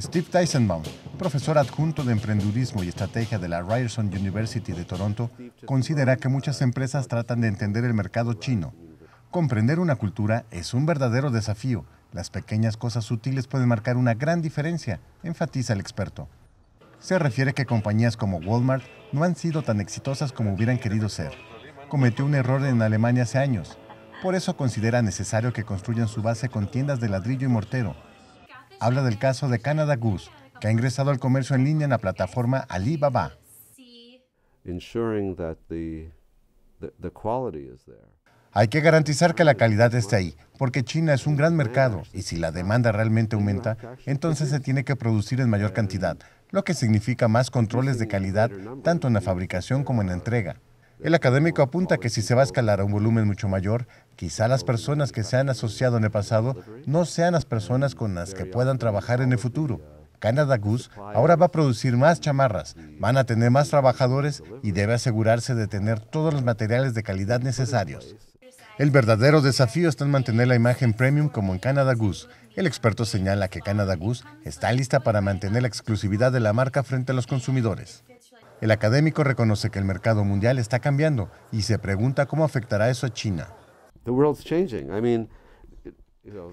Steve Tysonbaum, profesor adjunto de Emprendedurismo y estrategia de la Ryerson University de Toronto, considera que muchas empresas tratan de entender el mercado chino. Comprender una cultura es un verdadero desafío. Las pequeñas cosas sutiles pueden marcar una gran diferencia, enfatiza el experto. Se refiere que compañías como Walmart no han sido tan exitosas como hubieran querido ser. Cometió un error en Alemania hace años. Por eso considera necesario que construyan su base con tiendas de ladrillo y mortero, habla del caso de Canada Goose, que ha ingresado al comercio en línea en la plataforma Alibaba. Hay que garantizar que la calidad esté ahí, porque China es un gran mercado y si la demanda realmente aumenta, entonces se tiene que producir en mayor cantidad, lo que significa más controles de calidad tanto en la fabricación como en la entrega. El académico apunta que si se va a escalar a un volumen mucho mayor, quizá las personas que se han asociado en el pasado no sean las personas con las que puedan trabajar en el futuro. Canada Goose ahora va a producir más chamarras, van a tener más trabajadores y debe asegurarse de tener todos los materiales de calidad necesarios. El verdadero desafío está en mantener la imagen premium como en Canada Goose. El experto señala que Canada Goose está lista para mantener la exclusividad de la marca frente a los consumidores. El académico reconoce que el mercado mundial está cambiando y se pregunta cómo afectará eso a China. El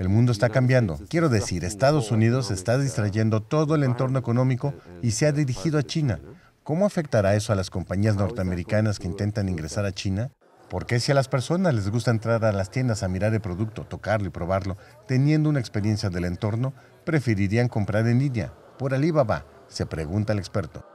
mundo está cambiando. Quiero decir, Estados Unidos está uh, distrayendo todo el entorno económico y se ha dirigido a China. ¿Cómo afectará eso a las compañías norteamericanas que intentan ingresar a China? Porque si a las personas les gusta entrar a las tiendas a mirar el producto, tocarlo y probarlo, teniendo una experiencia del entorno, preferirían comprar en línea, por Alibaba, se pregunta el experto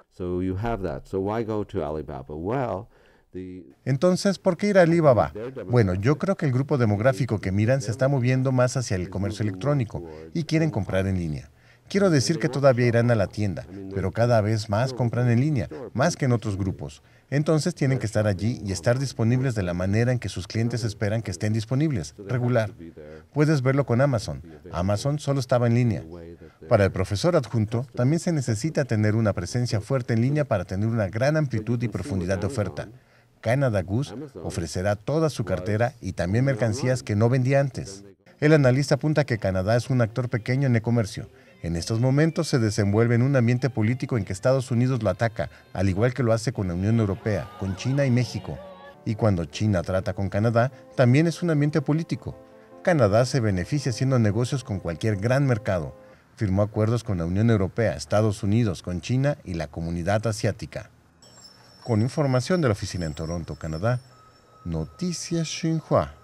entonces, ¿por qué ir a Alibaba? Bueno, yo creo que el grupo demográfico que miran se está moviendo más hacia el comercio electrónico y quieren comprar en línea. Quiero decir que todavía irán a la tienda, pero cada vez más compran en línea, más que en otros grupos. Entonces tienen que estar allí y estar disponibles de la manera en que sus clientes esperan que estén disponibles, regular. Puedes verlo con Amazon. Amazon solo estaba en línea. Para el profesor adjunto, también se necesita tener una presencia fuerte en línea para tener una gran amplitud y profundidad de oferta. Canada Goose ofrecerá toda su cartera y también mercancías que no vendía antes. El analista apunta que Canadá es un actor pequeño en el comercio. En estos momentos se desenvuelve en un ambiente político en que Estados Unidos lo ataca, al igual que lo hace con la Unión Europea, con China y México. Y cuando China trata con Canadá, también es un ambiente político. Canadá se beneficia haciendo negocios con cualquier gran mercado firmó acuerdos con la Unión Europea, Estados Unidos, con China y la comunidad asiática. Con información de la oficina en Toronto, Canadá, Noticias Xinhua.